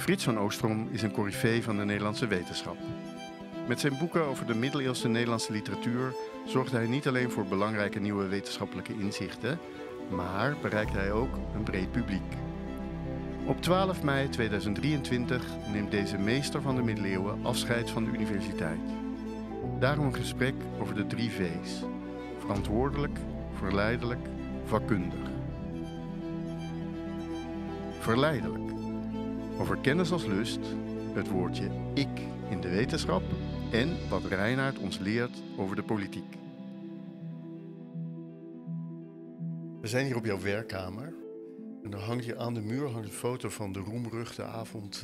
Frits van Oostrom is een corifee van de Nederlandse wetenschap. Met zijn boeken over de middeleeuwse Nederlandse literatuur zorgde hij niet alleen voor belangrijke nieuwe wetenschappelijke inzichten, maar bereikte hij ook een breed publiek. Op 12 mei 2023 neemt deze meester van de middeleeuwen afscheid van de universiteit. Daarom een gesprek over de drie V's: verantwoordelijk, verleidelijk, vakkundig. Verleidelijk. Over kennis als lust, het woordje ik in de wetenschap en wat Reinhard ons leert over de politiek. We zijn hier op jouw werkkamer. En dan hangt je aan de muur hangt een foto van de roemruchte avond.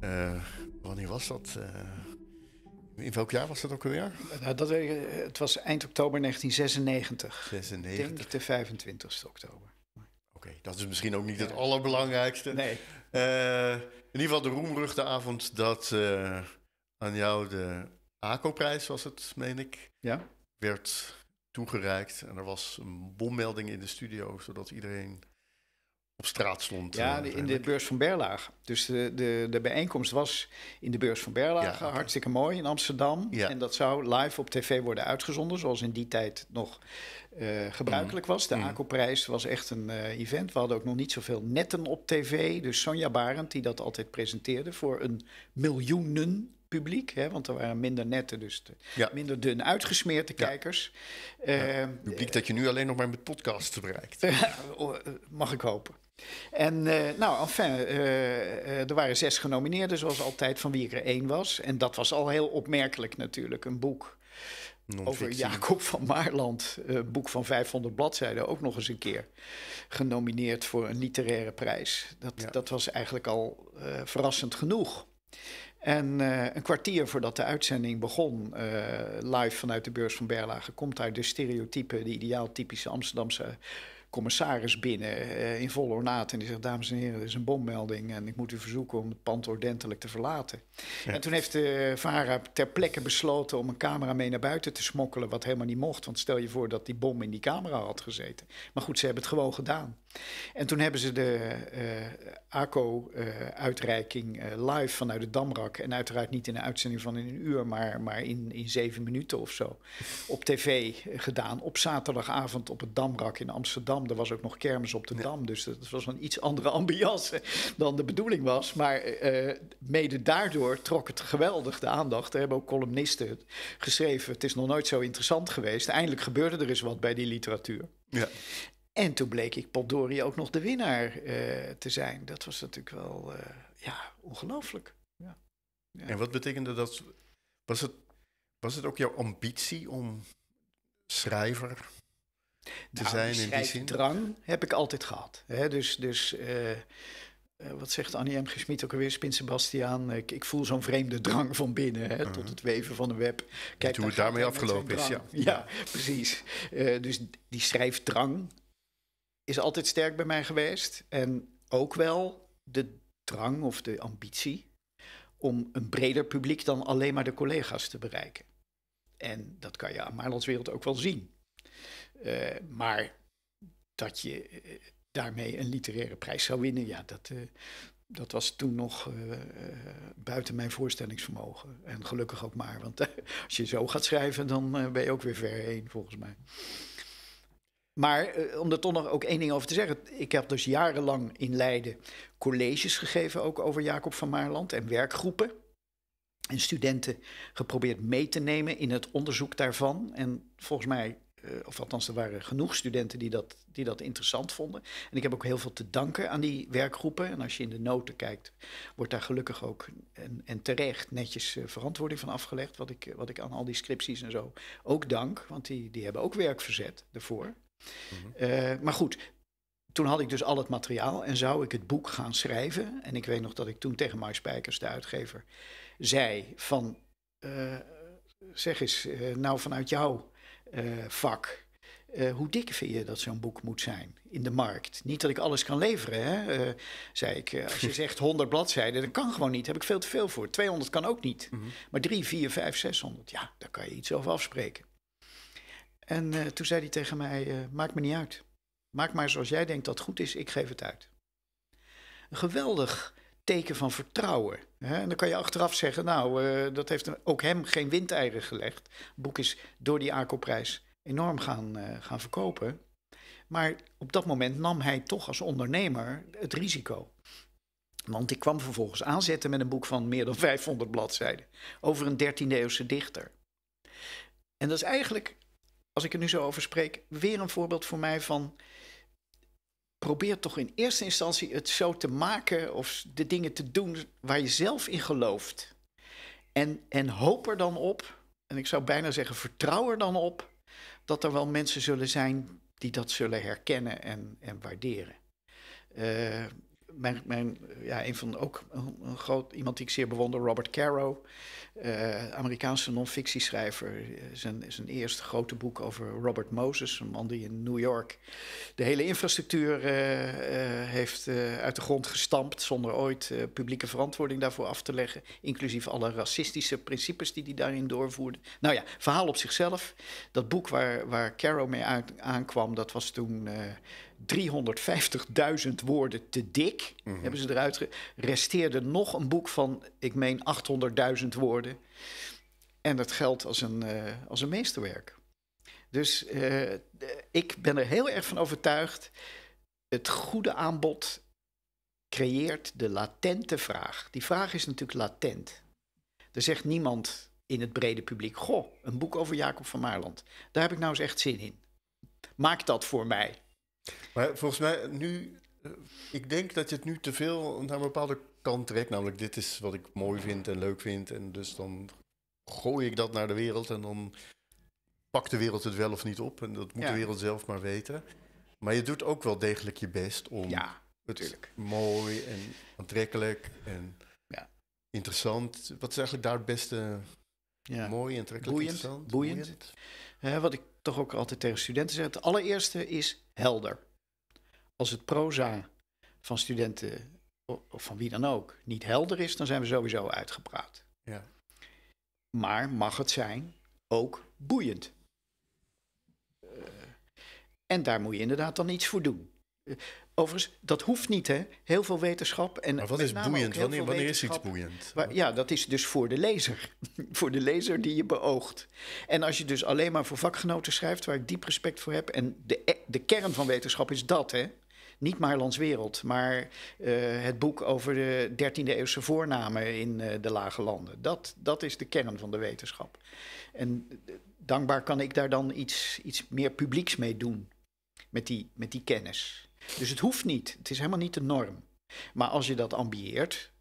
Eh, eh, wanneer was dat? Eh, in welk jaar was dat ook alweer? Nou, dat, het was eind oktober 1996. 96. Denk de 25 oktober. Oké, dat is misschien ook niet het allerbelangrijkste. Nee. Eh, in ieder geval de roemruchte avond dat eh, aan jou de ACO-prijs was het, meen ik. Ja. Werd toegereikt en er was een bommelding in de studio, zodat iedereen op straat stond. Ja, eh, in de beurs van Berlaag. Dus de, de, de bijeenkomst was in de beurs van Berlaag. hartstikke mooi in Amsterdam. En dat zou live op tv worden uitgezonden, zoals in die tijd nog eh, gebruikelijk mm. was. De mm. prijs was echt een eh, event. We hadden ook nog niet zoveel netten op tv. Dus Sonja Barend, die dat altijd presenteerde voor een miljoenen publiek. Hè, want er waren minder nette, dus minder dun uitgesmeerde kijkers. Eh, publiek dat je nu alleen nog maar met podcasts bereikt. Oh, eh, mag ik hopen. En eh, nou, enfin, er waren zes genomineerden, zoals altijd, van wie er één was. En dat was al heel opmerkelijk natuurlijk, een boek. Over Jacob van Maarland, boek van 500 bladzijden, ook nog eens een keer genomineerd voor een literaire prijs. Dat, dat was eigenlijk al verrassend genoeg. En eh, een kwartier voordat de uitzending begon, eh, live vanuit de beurs van Berlage, komt daar de stereotype, de ideaaltypische Amsterdamse commissaris binnen eh, in vol ornaat. En die zegt, dames en heren, er is een bommelding en ik moet u verzoeken om het pand ordentelijk te verlaten. En toen heeft de VARA ter plekke besloten om een camera mee naar buiten te smokkelen, wat helemaal niet mocht. Want stel je voor dat die bom in die camera had gezeten. Maar goed, ze hebben het gewoon gedaan. En toen hebben ze de eh, ACO-uitreiking eh, eh, live vanuit de Damrak. En uiteraard niet in een uitzending van in een uur, maar, maar in, in zeven minuten of zo. Op tv gedaan. Op zaterdagavond op het Damrak in Amsterdam. Er was ook nog kermis op de Dam. Dus dat was een iets andere ambiance dan de bedoeling was. Maar mede daardoor trok het geweldig de aandacht. Er hebben ook columnisten geschreven. Het is nog nooit zo interessant geweest. Eindelijk gebeurde er eens wat bij die literatuur. Ja. En toen bleek ik Poldoria ook nog de winnaar eh, te zijn. Dat was natuurlijk wel eh, ja, ongelooflijk. Ja. En wat betekende dat? Was het, was het ook jouw ambitie om schrijver te nou, zijn in die zin? drang heb ik altijd gehad. Hè? Dus, dus eh, wat zegt Annie M. Gesmied ook alweer, Spin Sebastiaan? Ik, ik voel zo'n vreemde drang van binnen hè, mhm. tot het weven van een web. Kijk, hoe het daarmee afgelopen is. Ja. ja. precies. dus die schrijfdrang is altijd sterk bij mij geweest. En ook wel de drang of de ambitie om een breder publiek dan alleen maar de collega's te bereiken. En dat kan je aan Marlons Wereld ook wel zien. Eh, maar dat je eh, daarmee een literaire prijs zou winnen, ja, dat, eh, dat was toen nog buiten mijn voorstellingsvermogen. En gelukkig ook maar, want als je zo gaat schrijven, dan ben je ook weer ver heen, volgens mij. Maar eh, om er toch nog ook één ding over te zeggen. Ik heb dus jarenlang in Leiden colleges gegeven, ook over Jacob van Maarland en werkgroepen. En studenten geprobeerd mee te nemen in het onderzoek daarvan. En volgens mij, eh, of althans, er waren genoeg studenten die dat, die dat interessant vonden. En ik heb ook heel veel te danken aan die werkgroepen. En als je in de noten kijkt, wordt daar gelukkig ook en, terecht netjes eh, verantwoording van afgelegd. Wat ik, wat ik aan al die scripties en zo ook dank, want die, die hebben ook werk verzet daarvoor. Mhm. Eh, maar goed, toen had ik dus al het materiaal en zou ik het boek gaan schrijven. En ik weet nog dat ik toen tegen Mark Spijkers, de uitgever, zei van... Eh, zeg eens, eh, nou vanuit jouw vak... hoe dik vind je dat zo'n boek moet zijn in de markt? Niet dat ik alles kan leveren, hè? zei ik. als je zegt 100 bladzijden, dat kan gewoon niet. Daar heb ik veel te veel voor. 200 kan ook niet. Mhm. Maar 3, 4, 5, 600, ja, daar kan je iets over afspreken. En eh, toen zei hij tegen mij: uh, Maakt me niet uit. Maak maar zoals jij denkt dat goed is, ik geef het uit. Een geweldig teken van vertrouwen. Hè? En dan kan je achteraf zeggen: Nou, eh, dat heeft ook hem geen windeieren gelegd. Het boek is door die aankoopprijs enorm gaan, gaan verkopen. Maar op dat moment nam hij toch als ondernemer het risico. Want ik kwam vervolgens aanzetten met een boek van meer dan 500 bladzijden over een 13e-eeuwse dichter. En dat is eigenlijk als ik er nu zo over spreek, weer een voorbeeld voor mij van. Probeer toch in eerste instantie het zo te maken of de dingen te doen waar je zelf in gelooft. En, en hoop er dan op, en ik zou bijna zeggen vertrouw er dan op, dat er wel mensen zullen zijn die dat zullen herkennen en, en waarderen. Eh, mijn, mijn, ja, een van ook een groot, iemand die ik zeer bewonder, Robert Caro, eh, Amerikaanse non-fictieschrijver. Eh, zijn, zijn eerste grote boek over Robert Moses, een man die in New York de hele infrastructuur eh, heeft uit de grond gestampt zonder ooit publieke verantwoording daarvoor af te leggen, inclusief alle racistische principes die hij daarin doorvoerde. Nou ja, verhaal op zichzelf. Dat boek waar, waar Caro mee uit aankwam, dat was toen 350.000 woorden te dik. Mhm. Hebben ze eruit. Resteerde nog een boek van, ik meen, 800.000 woorden. En dat geldt als een, eh, als een meesterwerk. Dus eh, ik ben er heel erg van overtuigd. Het goede aanbod creëert de latente vraag. Die vraag is natuurlijk latent. Er zegt niemand in het brede publiek: Goh, een boek over Jacob van Maarland. Daar heb ik nou eens echt zin in. Maak dat voor mij. Maar volgens mij nu, eh, ik denk dat je het nu te veel naar een bepaalde kant trekt. Namelijk, dit is wat ik mooi vind en leuk vind. En dus dan gooi ik dat naar de wereld en dan pakt de wereld het wel of niet op. En dat moet de wereld zelf maar weten. Maar je doet ook wel degelijk je best om ja, het mooi en aantrekkelijk en ja. interessant. Wat is eigenlijk daar het beste ja. mooi, aantrekkelijk, boeiend, interessant? Boeiend. Eh, wat ik toch ook altijd tegen studenten zeg. Het allereerste is helder. Als het proza van studenten of van wie dan ook niet helder is, dan zijn we sowieso uitgepraat. Ja. Maar mag het zijn ook boeiend? Eh, en daar moet je inderdaad dan iets voor doen. Eh, Overigens, dat hoeft niet, hè? Heel veel wetenschap. En maar wat is boeiend? Wanneer, wanneer is iets boeiend? ja, dat is dus voor de lezer. voor de lezer die je beoogt. En als je dus alleen maar voor vakgenoten schrijft, waar ik diep respect voor heb. En de, e- de kern van wetenschap is dat, hè? Niet Marlands Wereld, maar eh, het boek over de 13e eeuwse voornamen in eh, de Lage Landen. Dat, dat is de kern van de wetenschap. En eh, dankbaar kan ik daar dan iets, iets meer publieks mee doen. Met die, met die kennis. Dus het hoeft niet. Het is helemaal niet de norm. Maar als je dat ambieert,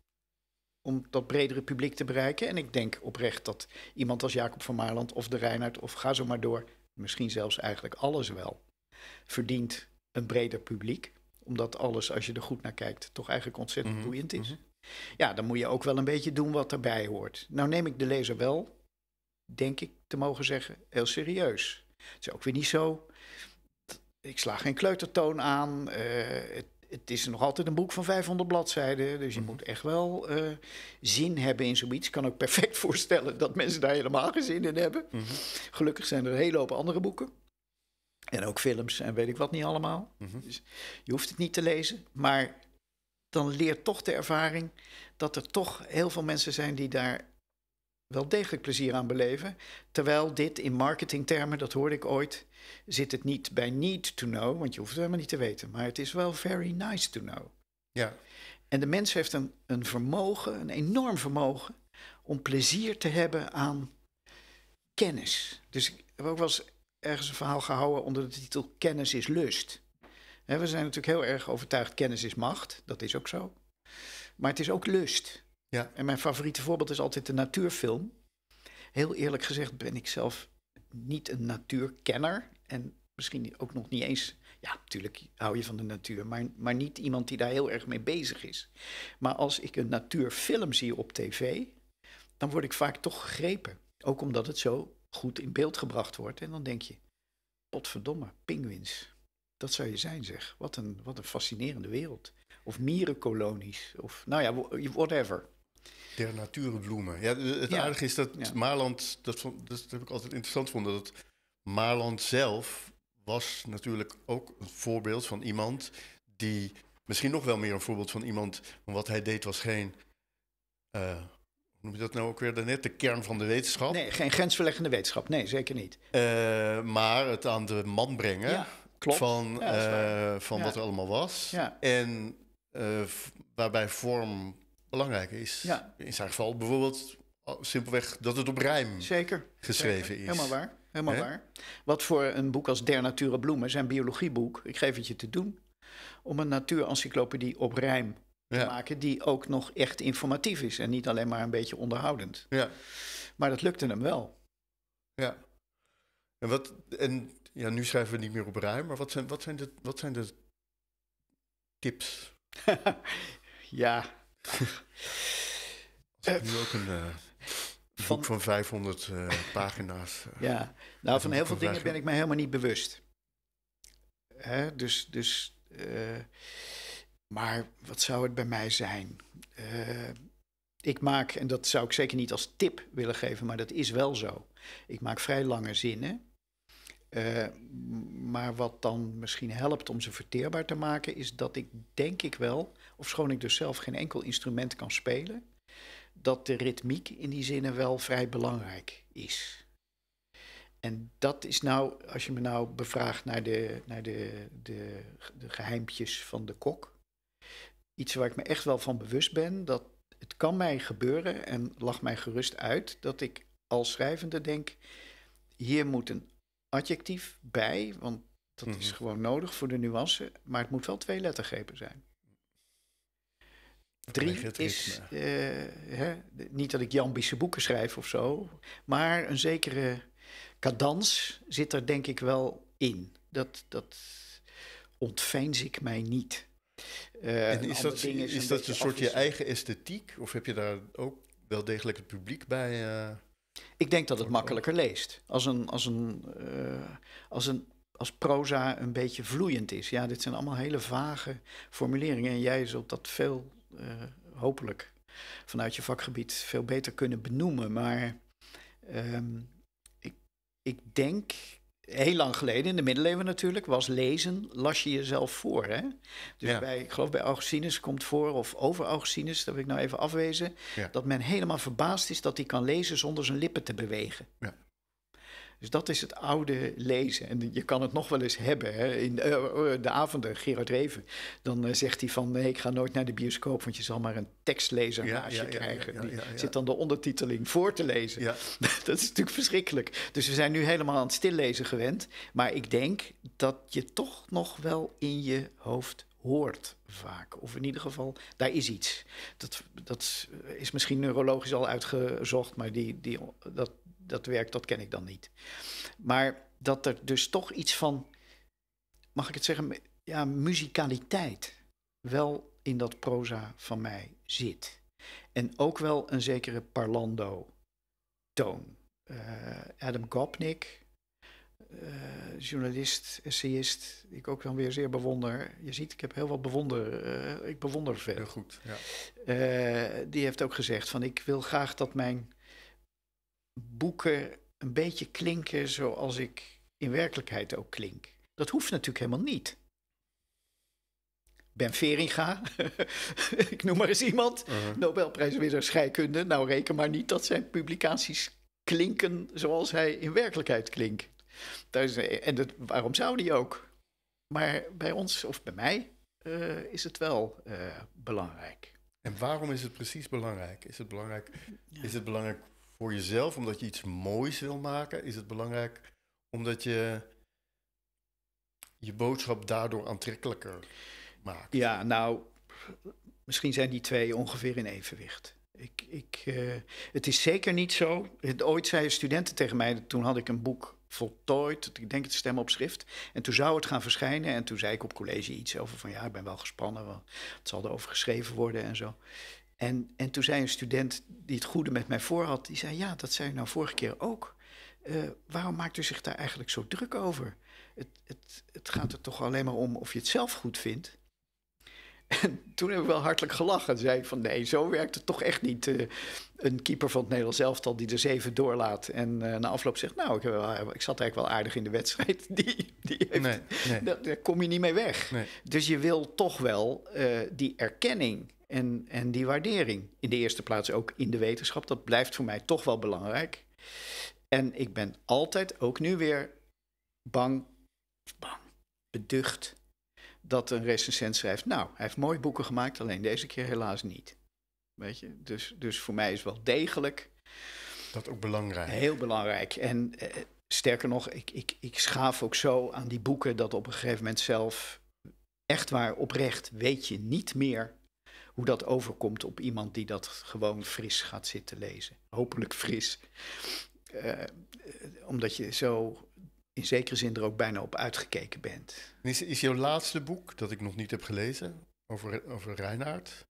om dat bredere publiek te bereiken. En ik denk oprecht dat iemand als Jacob van Maarland of de Reinhard of ga zo maar door, misschien zelfs eigenlijk alles wel, verdient een breder publiek. Omdat alles, als je er goed naar kijkt, toch eigenlijk ontzettend mhm, boeiend is. Mhm. Ja, dan moet je ook wel een beetje doen wat daarbij hoort. Nou neem ik de lezer wel, denk ik te mogen zeggen, heel serieus. Het is ook weer niet zo ik sla geen kleutertoon aan. Eh, het, het, is nog altijd een boek van 500 bladzijden. Dus je mhm. moet echt wel eh, zin hebben in zoiets. Ik kan ook perfect voorstellen dat mensen daar helemaal geen zin in hebben. Mhm. Gelukkig zijn er een hele hoop andere boeken. En ook films en weet ik wat niet allemaal. Mhm. dus je hoeft het niet te lezen. Maar dan leert toch de ervaring dat er toch heel veel mensen zijn die daar wel degelijk plezier aan beleven. Terwijl dit in marketingtermen, dat hoorde ik ooit, zit het niet bij need to know, want je hoeft het helemaal niet te weten. Maar het is wel very nice to know. Ja. En de mens heeft een, een vermogen, een enorm vermogen, om plezier te hebben aan kennis. Dus ik heb ook wel eens ergens een verhaal gehouden onder de titel Kennis is lust. we zijn natuurlijk heel erg overtuigd, kennis is macht, dat is ook zo. Maar het is ook lust. Ja. En mijn favoriete voorbeeld is altijd de natuurfilm. Heel eerlijk gezegd ben ik zelf niet een natuurkenner. En misschien ook nog niet eens. Ja, natuurlijk hou je van de natuur, maar, maar niet iemand die daar heel erg mee bezig is. Maar als ik een natuurfilm zie op tv, dan word ik vaak toch gegrepen. Ook omdat het zo goed in beeld gebracht wordt. En dan denk je, potverdomme, pinguïns. Dat zou je zijn, zeg. Wat een, wat een fascinerende wereld. Of mierenkolonies. Of nou ja, whatever. Der natuurbloemen. Ja, het ja. aardige is dat Marland Maarland, dat, dat heb ik altijd interessant vonden. dat Maarland zelf was natuurlijk ook een voorbeeld van iemand die, misschien nog wel meer een voorbeeld van iemand, van wat hij deed was geen, uh, hoe noem je dat nou ook weer daarnet, de kern van de wetenschap. Nee, geen grensverleggende wetenschap, nee, zeker niet. Eh, maar het aan de man brengen ja, van, eh, van wat er allemaal was. En waarbij vorm belangrijk is. In zijn geval bijvoorbeeld oh, simpelweg dat het op rijm Zeker. geschreven is. Helemaal waar. Helemaal waar. Wat voor een boek als Der Nature Bloemen, zijn biologieboek, ik geef het je te doen, om een natuurencyclopedie op rijm te maken die ook nog echt informatief is en niet alleen maar een beetje onderhoudend. Ja. Maar dat lukte hem wel. Ja. En, wat, en ja, nu schrijven we niet meer op rijm, maar wat zijn, wat zijn, de, wat zijn de tips? ja, als eh, nu ook een van, boek van 500 pagina's. ja, nou van heel veel dingen ben ik me helemaal niet bewust. Hè? Dus, dus eh, maar wat zou het bij mij zijn? Eh, ik maak, en dat zou ik zeker niet als tip willen geven, maar dat is wel zo. Ik maak vrij lange zinnen. maar wat dan misschien helpt om ze verteerbaar te maken, is dat ik denk ik wel ofschoon ik dus zelf geen enkel instrument kan spelen, dat de ritmiek in die zinnen wel vrij belangrijk is. En dat is nou, als je me nou bevraagt naar de, naar de, de, de geheimpjes van de kok, iets waar ik me echt wel van bewust ben, dat het kan mij gebeuren en lag mij gerust uit dat ik als schrijvende denk, hier moet een adjectief bij, want dat is mhm. gewoon nodig voor de nuance, maar het moet wel twee lettergrepen zijn. Drie is eh, hè, niet dat ik jambische boeken schrijf of zo, maar een zekere cadans zit er denk ik wel in. Dat, dat ontvijns ik mij niet. Eh, en is dat, is, dat een soort je eigen esthetiek? Of heb je daar ook wel degelijk het publiek bij? Eh, ik denk dat het makkelijker leest. Als een, als een, als een als proza een beetje vloeiend is. Ja, dit zijn allemaal hele vage formuleringen. En jij zult dat veel eh, hopelijk vanuit je vakgebied veel beter kunnen benoemen. Maar ehm, ik, ik denk heel lang geleden, in de middeleeuwen natuurlijk, was lezen, las je jezelf voor. Hè? Dus bij, ik geloof bij Augustinus komt voor, of over Augustinus, dat wil ik nou even afwezen, dat men helemaal verbaasd is dat hij kan lezen zonder zijn lippen te bewegen. Ja. Dus dat is het oude lezen. En je kan het nog wel eens hebben. Hè. In eh, oh, de avonden, Gerard Reven, dan eh, zegt hij van... nee, ik ga nooit naar de bioscoop, want je zal maar een tekstlezer ja, ja, krijgen. Die zit dan de ondertiteling voor te lezen. dat is natuurlijk verschrikkelijk. Dus we zijn nu helemaal aan het stillezen gewend. Maar ik denk dat je toch nog wel in je hoofd hoort vaak. Of in ieder geval, daar is iets. Dat, dat is eh, misschien neurologisch al uitgezocht, maar die, die, dat, dat werkt dat ken ik dan niet. Maar dat er dus toch iets van, mag ik het zeggen, ja, muzikaliteit wel in dat proza van mij zit. En ook wel een zekere parlando-toon. Eh, Adam Gopnik, eh, journalist, essayist, die ik ook dan weer zeer bewonder. Je ziet, ik heb heel wat bewonder, eh, ik bewonder veel. goed, ja. die heeft ook gezegd van ik wil graag dat mijn boeken een beetje klinken zoals ik in werkelijkheid ook klink. Dat hoeft natuurlijk helemaal niet. Ben Veringa, ik noem maar eens iemand, uh-huh. Nobelprijswinnaar scheikunde. Nou, reken maar niet dat zijn publicaties klinken zoals hij in werkelijkheid klinkt. en dat, waarom zou die ook? Maar bij ons, of bij mij, eh, is het wel eh, belangrijk. En waarom is het precies belangrijk? Is het belangrijk, is het belangrijk voor jezelf, omdat je iets moois wil maken, is het belangrijk omdat je je boodschap daardoor aantrekkelijker maakt. Ja, nou, misschien zijn die twee ongeveer in evenwicht. Ik, ik, eh, het is zeker niet zo. Ooit zeiden studenten tegen mij, toen had ik een boek voltooid, ik denk het stem op schrift. En toen zou het gaan verschijnen en toen zei ik op college iets over van ja, ik ben wel gespannen, want het zal erover geschreven worden en zo. En, en toen zei een student die het goede met mij voor had, die zei, ja, dat zei je nou vorige keer ook. Eh, waarom maakt u zich daar eigenlijk zo druk over? Het, het, het gaat er toch alleen maar om of je het zelf goed vindt? En toen heb ik wel hartelijk gelachen. En zei ik van nee, zo werkt het toch echt niet. Eh, een keeper van het Nederlands elftal die er zeven doorlaat. En eh, na afloop zegt, nou, ik, ik, zat eigenlijk wel aardig in de wedstrijd. Die, die heeft, nee, Daar, kom je niet mee weg. Dus je wil toch wel die erkenning en, en die waardering. In de eerste plaats ook in de wetenschap. Dat blijft voor mij toch wel belangrijk. En ik ben altijd, ook nu weer, bang, bang, beducht dat een recensent schrijft... nou, hij heeft mooie boeken gemaakt, alleen deze keer helaas niet. Weet je? Dus, dus voor mij is wel degelijk... Dat ook belangrijk. Heel belangrijk. En eh, sterker nog, ik, ik, ik schaaf ook zo aan die boeken... dat op een gegeven moment zelf, echt waar, oprecht, weet je niet meer hoe dat overkomt op iemand die dat gewoon fris gaat zitten lezen. Hopelijk fris. Eh, omdat je zo in zekere zin er ook bijna op uitgekeken bent. Is, is jouw laatste boek, dat ik nog niet heb gelezen, over, over Reinaard,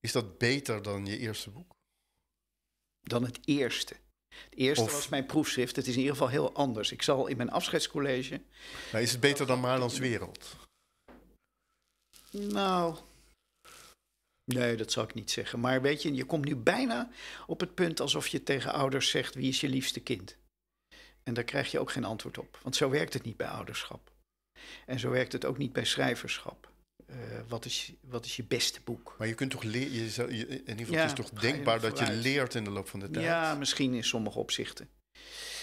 is dat beter dan je eerste boek? Dan het eerste. Het eerste was mijn proefschrift. Het is in ieder geval heel anders. Ik zal in mijn afscheidscollege. Maar is het beter dan Marlands Wereld? Nou, Nee, dat zal ik niet zeggen. Maar weet je, je komt nu bijna op het punt alsof je tegen ouders zegt: wie is je liefste kind? En daar krijg je ook geen antwoord op. Want zo werkt het niet bij ouderschap. En zo werkt het ook niet bij schrijverschap. Eh, wat, is, wat is je beste boek? Maar je kunt toch leren, in ieder geval, ja, het is toch denkbaar dat je leert in de loop van de tijd? Ja, misschien in sommige opzichten.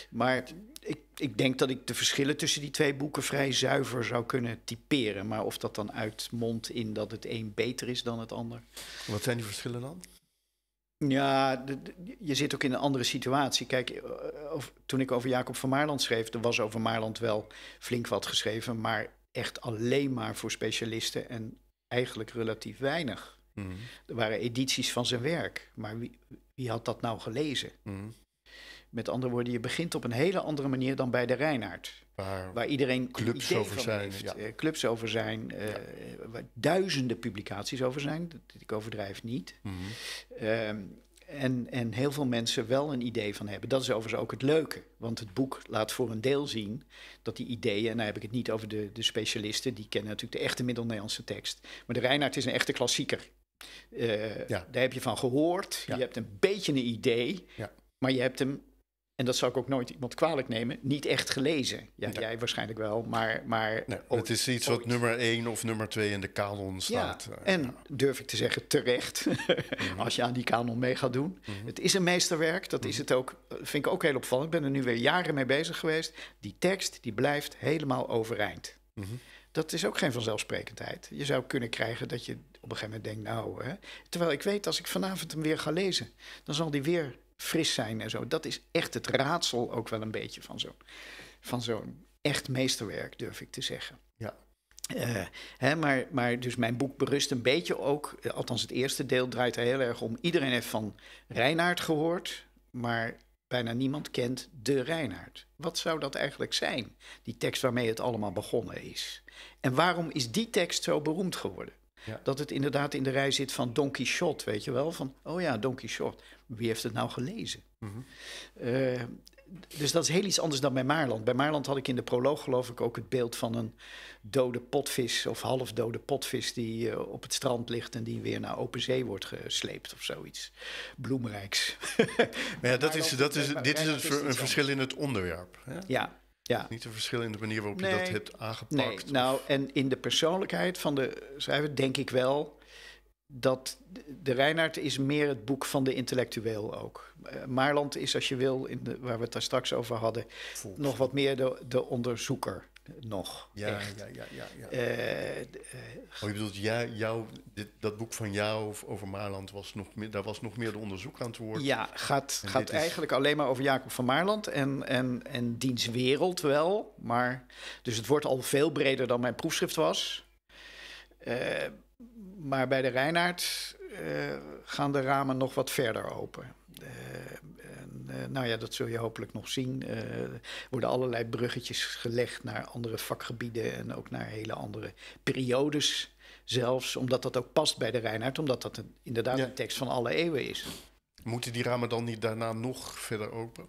Maar ik, ik denk dat ik de verschillen tussen die twee boeken vrij zuiver zou kunnen typeren. Maar of dat dan uitmondt in dat het een beter is dan het ander. Wat zijn die verschillen dan? Ja, je zit ook in een andere situatie. Kijk, eh, toen ik over Jacob van Maarland schreef, er was over Maarland wel flink wat geschreven, maar echt alleen maar voor specialisten en eigenlijk relatief weinig. Mhm. Er waren edities van zijn werk, maar wie, wie had dat nou gelezen? Mm. Met andere woorden, je begint op een hele andere manier dan bij de Reinaard. Waar, waar, iedereen clubs over zijn. Eh, clubs over zijn, eh, waar duizenden publicaties over zijn. Dat, ik overdrijf niet. Mhm. Ehm, en, en heel veel mensen wel een idee van hebben. Dat is overigens ook het leuke. Want het boek laat voor een deel zien dat die ideeën, en nou heb ik het niet over de, de specialisten, die kennen natuurlijk de echte Middel-Nederlandse tekst. Maar de Reinaard is een echte klassieker. Eh, daar heb je van gehoord, je hebt een beetje een idee, maar je hebt hem en dat zou ik ook nooit iemand kwalijk nemen, niet echt gelezen. Ja, jij waarschijnlijk wel, maar... maar nee, het is iets wat nummer één of nummer twee in de kanon staat. Ja, eh. en durf ik te zeggen, terecht, als je aan die kanon mee gaat doen. Mhm. Het is een meesterwerk, dat is mhm. het ook, eh, vind ik ook heel opvallend. Ik ben er nu weer jaren mee bezig geweest. Die tekst, die blijft helemaal overeind. Mhm. Dat is ook geen vanzelfsprekendheid. Je zou kunnen krijgen dat je op een gegeven moment denkt, nou... Hè. Terwijl ik weet, als ik vanavond hem weer ga lezen, dan zal die weer fris zijn en zo. Dat is echt het raadsel ook wel een beetje van zo'n van zo'n echt meesterwerk, durf ik te zeggen. Ja. Eh, hè, maar, maar dus mijn boek berust een beetje ook, eh, althans het eerste deel draait er heel erg om. Iedereen heeft van Reinaard gehoord, maar bijna niemand kent de Reinaard. Wat zou dat eigenlijk zijn, die tekst waarmee het allemaal begonnen is? En waarom is die tekst zo beroemd geworden? Dat het inderdaad in de rij zit van Don Quixote, weet je wel? Van, oh ja, Don Quixote. Wie heeft het nou gelezen? Mhm. Eh, dus dat is heel iets anders dan bij Maarland. Bij Maarland had ik in de proloog geloof ik ook het beeld van een dode potvis of halfdode potvis die eh, op het strand ligt en die weer naar open zee wordt gesleept of zoiets. Bloemrijks. maar ja, dat is, dat is, dit is, een verschil in het onderwerp. Ja, ja. Niet een verschil in de manier waarop je dat hebt aangepakt. Nee. Nou, en in de persoonlijkheid van de schrijver denk ik wel dat de Reinhard is meer het boek van de intellectueel ook. Eh, Maarland is, als je wil, in de, waar we het daar straks over hadden, nog wat meer de onderzoeker nog. Ja, ja, ja. ja, oh, je bedoelt, jij, jou, dit, dat boek van jou over Maarland, was nog meer, daar was nog meer de onderzoek aan te worden. Ja, gaat, gaat eigenlijk alleen maar over Jacob van Maarland en, en, en diens wereld wel. Maar, dus het wordt al veel breder dan mijn proefschrift was. Eh, maar bij de Reinaard eh, gaan de ramen nog wat verder open. Eh, nou ja, dat zul je hopelijk nog zien. Er eh, worden allerlei bruggetjes gelegd naar andere vakgebieden en ook naar hele andere periodes zelfs. Omdat dat ook past bij de Reinhardt, omdat dat inderdaad een tekst van alle eeuwen is. Moeten die ramen dan niet daarna nog verder open?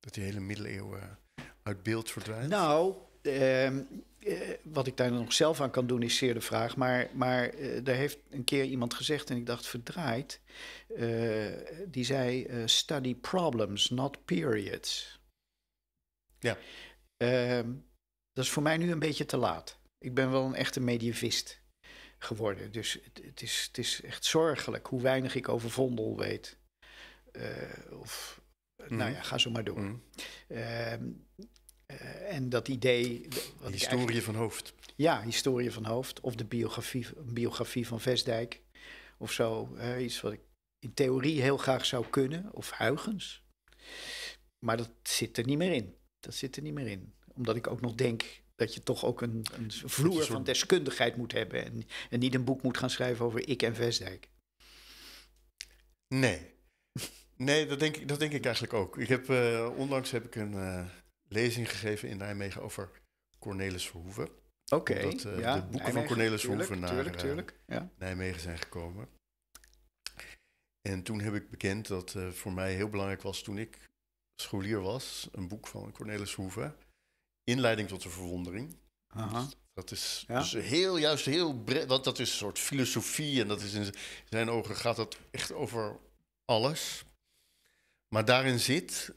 Dat die hele middeleeuwen uit beeld verdwijnt? Nou, ehm, eh, wat ik daar nog zelf aan kan doen is zeer de vraag. Maar, maar daar eh, heeft een keer iemand gezegd en ik dacht verdraaid. Eh, die zei: study problems, not periods. Ja. Ehm, dat is voor mij nu een beetje te laat. Ik ben wel een echte medievist geworden. Dus het, het is, het is echt zorgelijk hoe weinig ik over Vondel weet. of, nou mhm. ja, ga zo maar door. Mhm. Ehm, eh, en dat idee. Wat historie van hoofd. Ja, historie van hoofd. Of de biografie, biografie van Vesdijk. Of zo. Eh, iets wat ik in theorie heel graag zou kunnen. Of Huigens. Maar dat zit er niet meer in. Dat zit er niet meer in. Omdat ik ook nog denk dat je toch ook een, een vloer van deskundigheid moet hebben. En, niet een boek moet gaan schrijven over ik en Vesdijk. Nee. Nee, dat denk, ik, dat denk ik eigenlijk ook. Ik heb, uh, onlangs heb ik een, lezing gegeven in Nijmegen over Cornelis Verhoeven. Oké, okay, eh, de boeken van Cornelis tuurlijk, Verhoeven naar eh, ja. Nijmegen zijn gekomen. En toen heb ik bekend dat eh, voor mij heel belangrijk was toen ik scholier was, een boek van Cornelis Verhoeven, Inleiding tot de Verwondering. Aha. dat is dus heel juist heel breed, want dat is een soort filosofie en dat is in zijn ogen gaat dat echt over alles. Maar daarin zit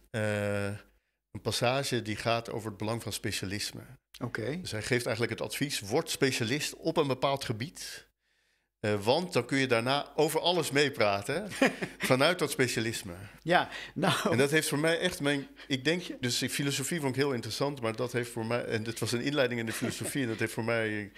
een passage die gaat over het belang van specialisme. Oké. Okay. Dus hij geeft eigenlijk het advies: word specialist op een bepaald gebied. Eh, want dan kun je daarna over alles meepraten vanuit dat specialisme. Ja, nou. En dat heeft voor mij echt mijn. Ik denk, dus filosofie vond ik heel interessant, maar dat heeft voor mij. En dit was een inleiding in de filosofie, en dat heeft voor mij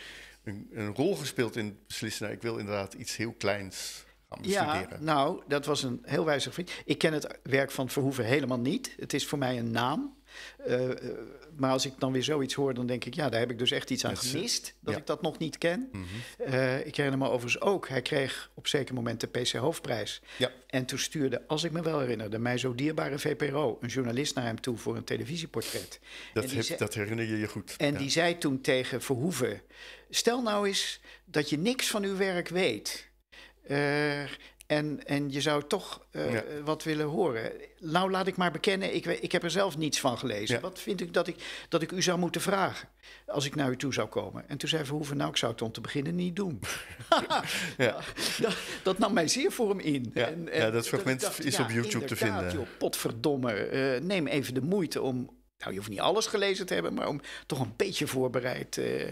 een, rol gespeeld in beslissen. Nou, ik wil inderdaad iets heel kleins ja, nou, dat was een heel wijzig vriend. Ik ken het werk van Verhoeven helemaal niet. Het is voor mij een naam. Eh, eh, maar als ik dan weer zoiets hoor, dan denk ik, ja, daar heb ik dus echt iets aan eh, gemist. Dat ik dat nog niet ken. Mhm. ik herinner me overigens ook, hij kreeg op zeker moment de PC Hoofdprijs. Ja. En toen stuurde, als ik me wel herinner, de mij zo dierbare VPRO een journalist naar hem toe voor een televisieportret. Dat, dat herinner je je goed. En die zei toen tegen Verhoeven: Stel nou eens dat je niks van uw werk weet. Eh, en, en je zou toch eh, wat willen horen. Nou, laat ik maar bekennen, ik, ik heb er zelf niets van gelezen. Wat vind ik dat, ik dat ik u zou moeten vragen als ik naar u toe zou komen? En toen zei Verhoeven, nou, ik zou het om te beginnen niet doen. ja. dat, dat, nam mij zeer voor hem in. En, ja, dat fragment is op YouTube te vinden. Joh, potverdomme, eh, neem even de moeite om, nou, je hoeft niet alles gelezen te hebben, maar om toch een beetje voorbereid. hij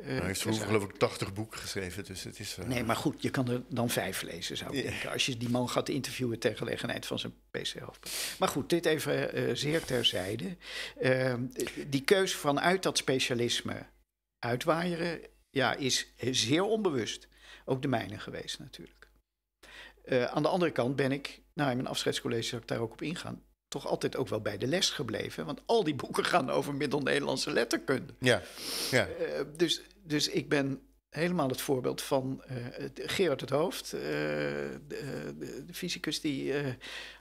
eh, eh, heeft volgens geloof ik 80 boeken geschreven, dus het is. Eh, nee, maar goed, je kan er dan vijf lezen, zou ik denken. Als je die man gaat interviewen ter gelegenheid van zijn PC. Maar goed, dit even zeer terzijde. die keuze vanuit dat specialisme uitwaaieren, ja, is zeer onbewust. Ook de mijne geweest natuurlijk. aan de andere kant ben ik, nou in mijn afscheidscollege zou ik daar ook op ingaan, toch altijd ook wel bij de les gebleven. Want al die boeken gaan over Middel-Nederlandse letterkunde. Ja. ja. Eh, dus, dus ik ben helemaal het voorbeeld van uh, Gerard het Hoofd. Eh, de, de, fysicus die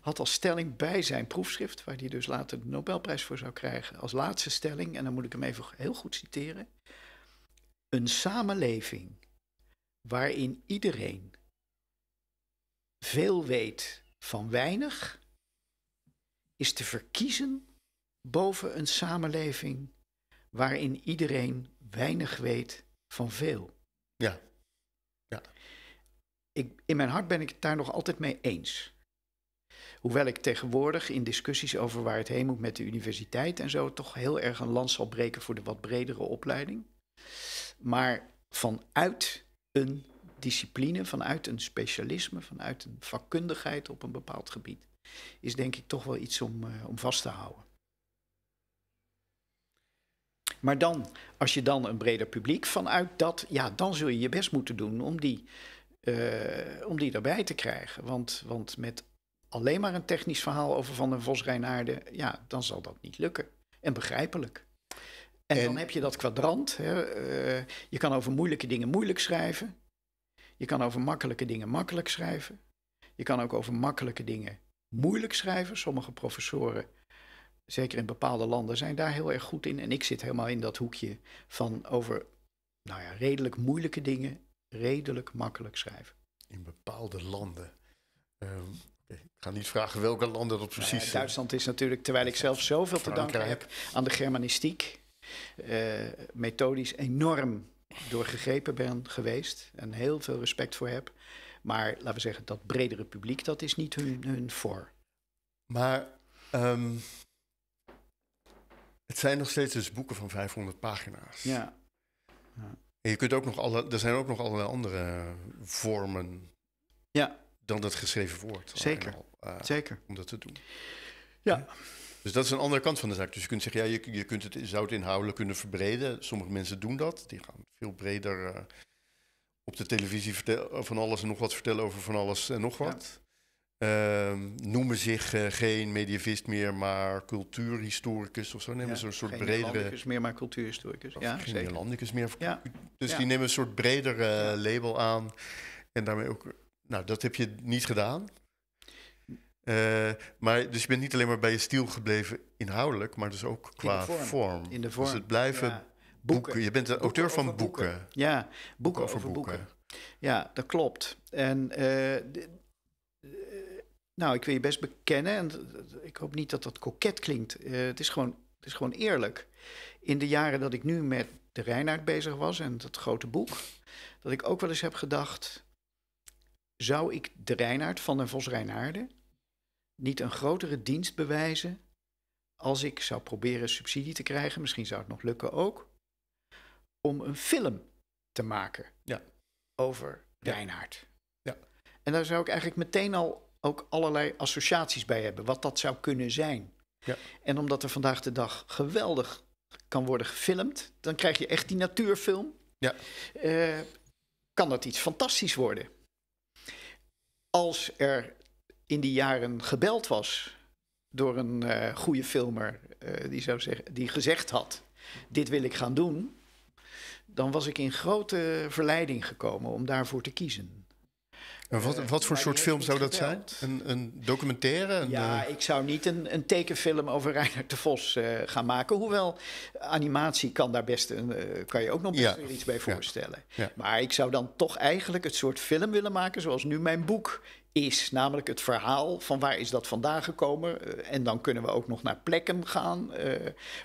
had als stelling bij zijn proefschrift... waar hij dus later de Nobelprijs voor zou krijgen... als laatste stelling, en dan moet ik hem even heel goed citeren... een samenleving waarin iedereen veel weet van weinig is te verkiezen boven een samenleving waarin iedereen weinig weet van veel. Ja. ja. Ik, in mijn hart ben ik het daar nog altijd mee eens. Hoewel ik tegenwoordig in discussies over waar het heen moet met de universiteit en zo toch heel erg een land zal breken voor de wat bredere opleiding. Maar vanuit een discipline, vanuit een specialisme, vanuit een vakkundigheid op een bepaald gebied is denk ik toch wel iets om, eh, om vast te houden. Maar dan, als je dan een breder publiek vanuit dat, ja, dan zul je je best moeten doen om die, eh, om die erbij te krijgen. Want, want met alleen maar een technisch verhaal over Van der Vos Reinaarden, ja, dan zal dat niet lukken. En begrijpelijk. En, dan heb je dat kwadrant. Hè. Eh, je kan over moeilijke dingen moeilijk schrijven. Je kan over makkelijke dingen makkelijk schrijven. Je kan ook over makkelijke dingen moeilijk schrijven. Sommige professoren, zeker in bepaalde landen, zijn daar heel erg goed in. En ik zit helemaal in dat hoekje van over nou ja, redelijk moeilijke dingen redelijk makkelijk schrijven. In bepaalde landen. Ehm, ik ga niet vragen welke landen dat nou precies zijn. Eh, Duitsland is natuurlijk, terwijl ik zelf zoveel te danken heb aan de Germanistiek, eh, methodisch enorm doorgegrepen ben geweest en heel veel respect voor heb. Maar laten we zeggen, dat bredere publiek, dat is niet hun, hun voor. Maar ehm, het zijn nog steeds dus boeken van 500 pagina's. Ja. ja. En je kunt ook nog alle, er zijn ook nog allerlei andere vormen ja. dan dat geschreven woord. Zeker. Al, eh, Zeker. Om dat te doen. Ja. Dus dat is een andere kant van de zaak. Dus je kunt zeggen, ja, je, kunt het, zou het inhoudelijk kunnen verbreden. Sommige mensen doen dat. Die gaan veel breder. Eh, op de televisie vertel, eh, van alles en nog wat vertellen over van alles en nog wat. Ehm, noemen zich eh, geen medievist meer, maar cultuurhistoricus of zo. Nemen ze een soort geen bredere. meer, maar cultuurhistoricus. ja, geen Nederlandicus meer. Ja. Dus die nemen een soort bredere eh, label aan. En daarmee ook. Nou, dat heb je niet gedaan. maar, dus je bent niet alleen maar bij je stil gebleven inhoudelijk, maar dus ook qua vorm. vorm. In de dus vorm. Dus het blijven boeken. Je bent de auteur van boeken. boeken. Ja, boeken over, boeken. Ja, dat klopt. En eh, eh, nou, ik wil je best bekennen, en ik hoop niet dat dat koket klinkt. Eh, het, is gewoon, het is gewoon eerlijk. In de jaren dat ik nu met de Reinaard bezig was en dat grote boek, dat ik ook wel eens heb gedacht: zou ik de Reinaard van de Vos Reinaarden niet een grotere dienst bewijzen als ik zou proberen subsidie te krijgen? Misschien zou het nog lukken ook om een film te maken ja. over ja. Reinhard. Ja. En daar zou ik eigenlijk meteen al ook allerlei associaties bij hebben, wat dat zou kunnen zijn. Ja. En omdat er vandaag de dag geweldig kan worden gefilmd, dan krijg je echt die natuurfilm. Ja. Eh, kan dat iets fantastisch worden? Als er in die jaren gebeld was door een uh, goede filmer eh, die, zou zeggen, die gezegd had: Dit wil ik gaan doen dan was ik in grote verleiding gekomen om daarvoor te kiezen. En wat, eh, wat voor soort film zou dat zijn? Een, een documentaire? Een, ja, eh, ik zou niet een, een tekenfilm over Reiner de Vos eh, gaan maken. Hoewel animatie kan daar best een, kan je ook nog best iets bij voorstellen. Maar ik zou dan toch eigenlijk het soort film willen maken zoals nu mijn boek is. Namelijk het verhaal van waar is dat vandaan gekomen. en dan kunnen we ook nog naar plekken gaan.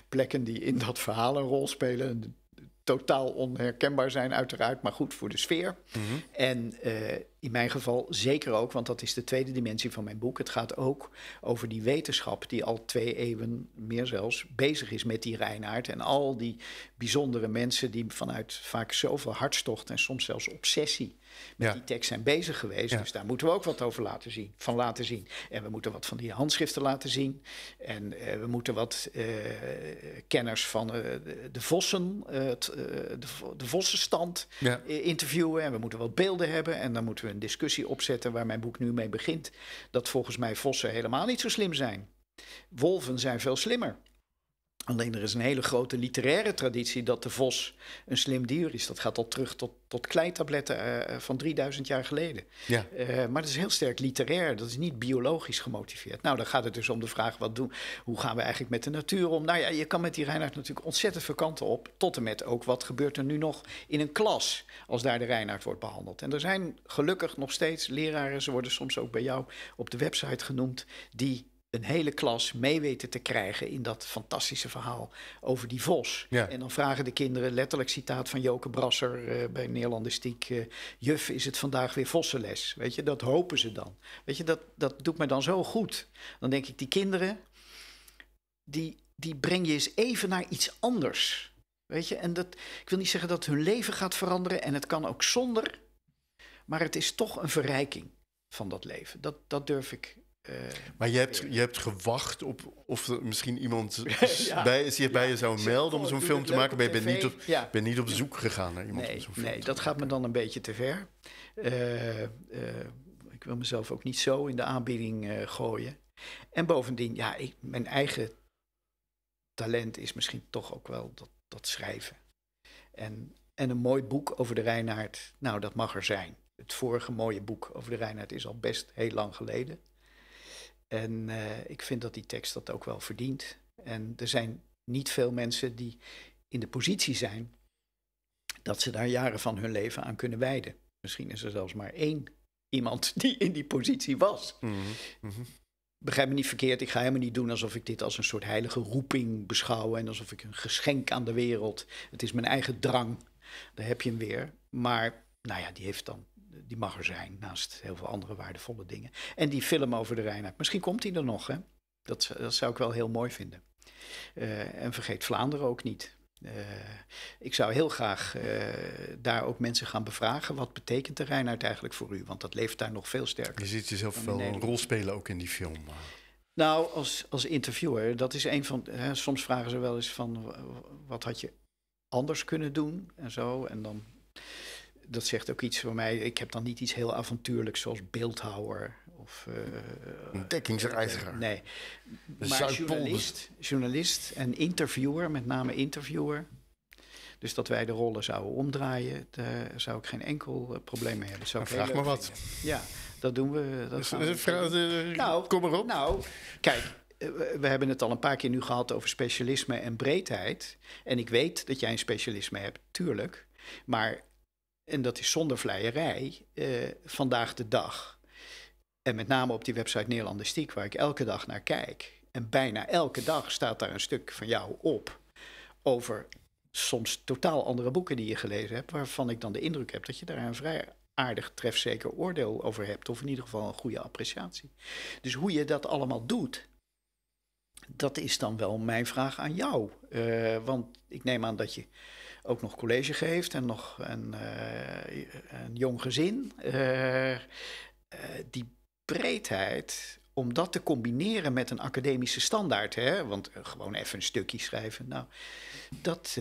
plekken die in dat verhaal een rol spelen totaal onherkenbaar zijn, uiteraard, maar goed voor de sfeer. Mhm. En eh, in mijn geval zeker ook, want dat is de tweede dimensie van mijn boek. Het gaat ook over die wetenschap die al twee eeuwen, meer zelfs, bezig is met die Reinaard. En al die bijzondere mensen die vanuit vaak zoveel hartstocht en soms zelfs obsessie met die tekst zijn bezig geweest. Dus daar moeten we ook wat over laten zien, van laten zien. En we moeten wat van die handschriften laten zien. En eh, we moeten wat uh, kenners van eh, de vossen, de, de vossenstand interviewen. En we moeten wat beelden hebben. En dan moeten we een discussie opzetten waar mijn boek nu mee begint. Dat volgens mij vossen helemaal niet zo slim zijn. Wolven zijn veel slimmer. Alleen er is een hele grote literaire traditie dat de vos een slim dier is. Dat gaat al terug tot, tot kleitabletten eh, eh, van 3000 jaar geleden. Ja. Eh, maar dat is heel sterk literair, dat is niet biologisch gemotiveerd. Nou, dan gaat het dus om de vraag: wat doen, hoe gaan we eigenlijk met de natuur om? Nou ja, je kan met die reinaard natuurlijk ontzettend veel op. Tot en met ook wat gebeurt er nu nog in een klas als daar de Reinhard wordt behandeld. En er zijn gelukkig nog steeds leraren, ze worden soms ook bij jou op de website genoemd, die een hele klas mee weten te krijgen in dat fantastische verhaal over die vos. Ja. En dan vragen de kinderen, letterlijk citaat van Joke Brasser uh, bij Neerlandistiek... Uh, juf, is het vandaag weer vossenles? Weet je, dat hopen ze dan. Weet je, dat, dat doet mij dan zo goed. Dan denk ik, die kinderen, die, die breng je eens even naar iets anders... Weet je, en dat, ik wil niet zeggen dat hun leven gaat veranderen en het kan ook zonder, maar het is toch een verrijking van dat leven. Dat, dat durf ik eh, maar je hebt, je hebt gewacht op of er misschien iemand bij, is je, bij je zou melden om zo'n film te maken, maar je bent niet op, ben niet op zoek gegaan naar iemand nee, zo'n film Nee, dat gaat me dan een beetje te ver. Eh, eh, ik wil mezelf ook niet zo in de aanbieding gooien. En bovendien, ja, ik, mijn eigen talent is misschien toch ook wel dat, dat schrijven. En, en een mooi boek over de Reinaard, nou, dat mag er zijn. Het vorige mooie boek over de Reinaard is al best heel lang geleden. En eh, ik vind dat die tekst dat ook wel verdient. En er zijn niet veel mensen die in de positie zijn dat ze daar jaren van hun leven aan kunnen wijden. Misschien is er zelfs maar één iemand die in die positie was. Mm Begrijp me niet verkeerd, ik ga helemaal niet doen alsof ik dit als een soort heilige roeping beschouw en alsof ik een geschenk aan de wereld. Het is mijn eigen drang, daar heb je hem weer. Maar nou ja, die heeft dan die mag er zijn, naast heel veel andere waardevolle dingen. En die film over de Rijnheid, misschien komt die er nog. Hè? Dat, dat zou ik wel heel mooi vinden. Eh, en vergeet Vlaanderen ook niet. Eh, ik zou heel graag eh, daar ook mensen gaan bevragen. Wat betekent de Rijnheid eigenlijk voor u? Want dat leeft daar nog veel sterker. Je ziet jezelf wel een rol spelen ook in die film. Nou, als, als interviewer, dat is een van. Hè, soms vragen ze wel eens van wat had je anders kunnen doen en zo. En dan dat zegt ook iets voor mij. Ik heb dan niet iets heel avontuurlijks zoals beeldhouwer of... Uh, Ontdekkingsreiziger. Eh, nee. maar journalist, journalist en interviewer, met name interviewer. Dus dat wij de rollen zouden omdraaien, daar zou ik geen enkel eh, probleem mee hebben. Zou nou, vraag maar wat. Ja, dat doen we. Dat dus, vraag, nou, kom erop. Nou, kijk, we hebben het al een paar keer nu gehad over specialisme en breedheid. En ik weet dat jij een specialisme hebt, tuurlijk. Maar en dat is zonder vleierij, eh, vandaag de dag. En met name op die website Nederlandistiek, waar ik elke dag naar kijk. En bijna elke dag staat daar een stuk van jou op over soms totaal andere boeken die je gelezen hebt, waarvan ik dan de indruk heb dat je daar een vrij aardig trefzeker oordeel over hebt, of in ieder geval een goede appreciatie. Dus hoe je dat allemaal doet, dat is dan wel mijn vraag aan jou. Eh, want ik neem aan dat je ook nog college geeft en nog een, eh, een jong gezin. Eh, eh, die breedheid om dat te combineren met een academische standaard, hè? want gewoon even een stukje schrijven, nou, dat,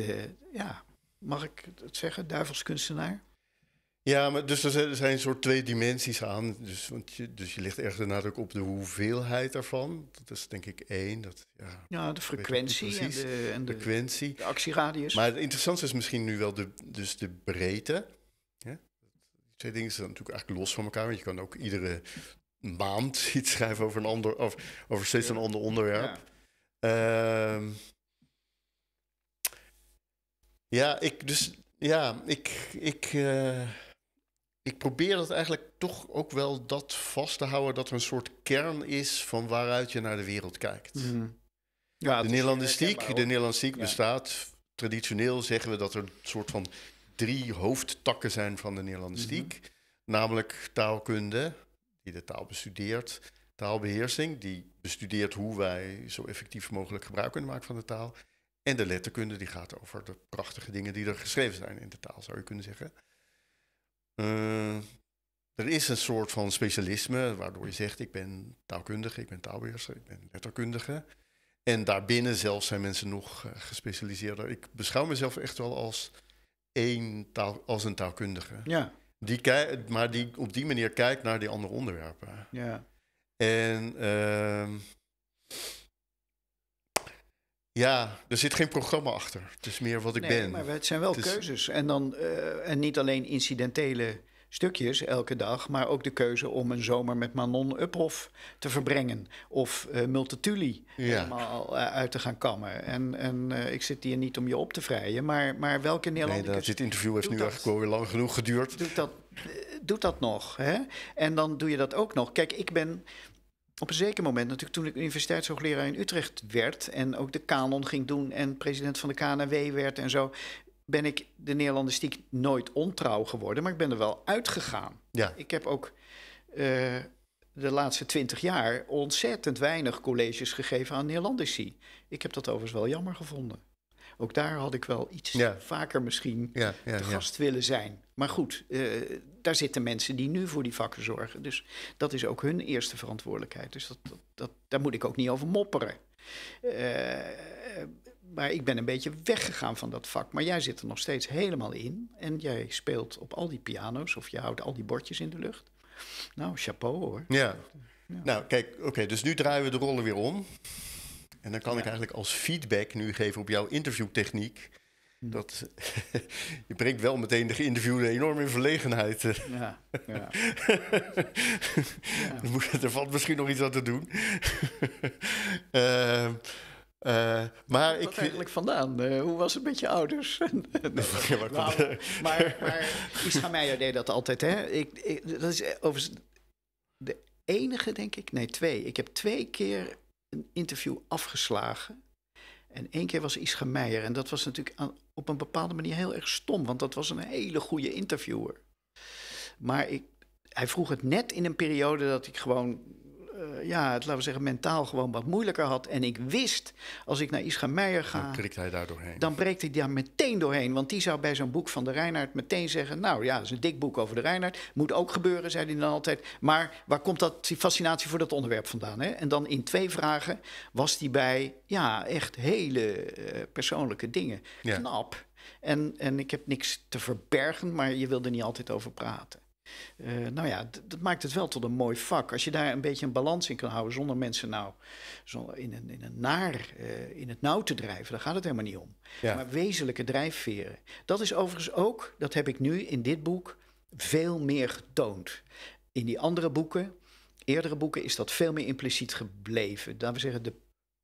ja, mag ik het zeggen, duivelskunstenaar? Ja, maar dus er zijn een soort twee dimensies aan. Dus, want je, dus je ligt erg de nadruk op de hoeveelheid daarvan. Dat is denk ik één. Dat, ja, ja, de frequentie en de, en de, frequentie. de actieradius. Maar het interessantste is misschien nu wel de, dus de breedte. Ja? Twee dingen zijn natuurlijk eigenlijk los van elkaar. Want je kan ook iedere maand iets schrijven over, een ander, of over steeds een ander onderwerp. Ja. Ehm, ja, ik dus... Ja, ik... ik eh, ik probeer dat eigenlijk toch ook wel dat vast te houden dat er een soort kern is van waaruit je naar de wereld kijkt. Mhm. ja, de Nederlandistiek, de Nederlandistiek bestaat. Traditioneel zeggen we dat er een soort van drie hoofdtakken zijn van de Nederlandistiek. Mhm. Namelijk taalkunde, die de taal bestudeert. Taalbeheersing, die bestudeert hoe wij zo effectief mogelijk gebruik kunnen maken van de taal. En de letterkunde, die gaat over de prachtige dingen die er geschreven zijn in de taal, zou je kunnen zeggen. Eh, er is een soort van specialisme waardoor je zegt: ik ben taalkundige, ik ben taalbeheerser, ik ben letterkundige. En daarbinnen zelfs zijn mensen nog eh, gespecialiseerder. Ik beschouw mezelf echt wel als, één taal, als een taalkundige. Ja. Die kijkt, maar die op die manier kijkt naar die andere onderwerpen. Ja. En ehm, ja, er zit geen programma achter. Het is meer wat ik nee, ben. Maar het zijn wel keuzes. En, dan, eh, en niet alleen incidentele stukjes elke dag, maar ook de keuze om een zomer met Manon Uphoff te verbrengen. Of uh, Multatuli helemaal eh, uit te gaan kammen. En, en ik zit hier niet om je op te vrijen, maar, maar welke Nederlander... Nee, dat, dit interview heeft nu eigenlijk wel weer lang genoeg geduurd. Doet dat, doet dat nog, hè? En dan doe je dat ook nog. Kijk, ik ben op een zeker moment, natuurlijk toen ik universiteitshoogleraar in Utrecht werd en ook de kanon ging doen en president van de KNW werd en zo, ben ik de Nederlandistiek nooit ontrouw geworden, maar ik ben er wel uitgegaan. Ja. Ik heb ook eh, de laatste twintig jaar ontzettend weinig colleges gegeven aan Nederlandici. Ik heb dat overigens wel jammer gevonden ook daar had ik wel iets vaker misschien te gast willen zijn. Maar goed, eh, daar zitten mensen die nu voor die vakken zorgen. Dus dat is ook hun eerste verantwoordelijkheid. Dus dat, dat, daar moet ik ook niet over mopperen. Eh, maar ik ben een beetje weggegaan van dat vak. Maar jij zit er nog steeds helemaal in. En jij speelt op al die piano's of je houdt al die bordjes in de lucht. Nou, chapeau hoor. Ja. Nou, kijk, oké, dus nu draaien we de rollen weer om. En dan kan ik eigenlijk als feedback nu geven op jouw interviewtechniek. Hm. Dat, je brengt wel meteen de geïnterviewde enorm in verlegenheid. Ja, ja. er valt misschien nog iets aan te doen. uh, uh, maar ik... eigenlijk vandaan? Eh, hoe was het met je ouders? maar, nou, maar, maar deed dat altijd, hè? Ik, ik, dat is eh, overigens de enige, denk ik. Nee, twee. Ik heb twee keer een interview afgeslagen. En één keer was Ischa Meijer. En dat was natuurlijk op een bepaalde manier heel erg stom, want dat was een hele goede interviewer. Maar ik, hij vroeg het net in een periode dat ik gewoon eh, ja, het, laten we zeggen, mentaal gewoon wat moeilijker had. En ik wist, als ik naar Ischa Meijer ga... Dan breekt hij daar doorheen. Dan breekt hij daar meteen doorheen. Want die zou bij zo'n boek van de Reinhard meteen zeggen... nou ja, dat is een dik boek over de Reinhard. Moet ook gebeuren, zei hij dan altijd. Maar waar komt dat, die fascinatie voor dat onderwerp vandaan? Hè? En dan in twee vragen was die bij, ja, echt hele eh, persoonlijke dingen. Knap. En, en ik heb niks te verbergen, maar je wil er niet altijd over praten. Eh, nou ja, dat maakt het wel tot een mooi vak. Als je daar een beetje een balans in kan houden zonder mensen nou in, een, in, een naar, eh, in het nauw te drijven, dan gaat het helemaal niet om. Maar wezenlijke drijfveren. Dat is overigens ook, dat heb ik nu in dit boek veel meer getoond. In die andere boeken, eerdere boeken, is dat veel meer impliciet gebleven. Daar we zeggen, de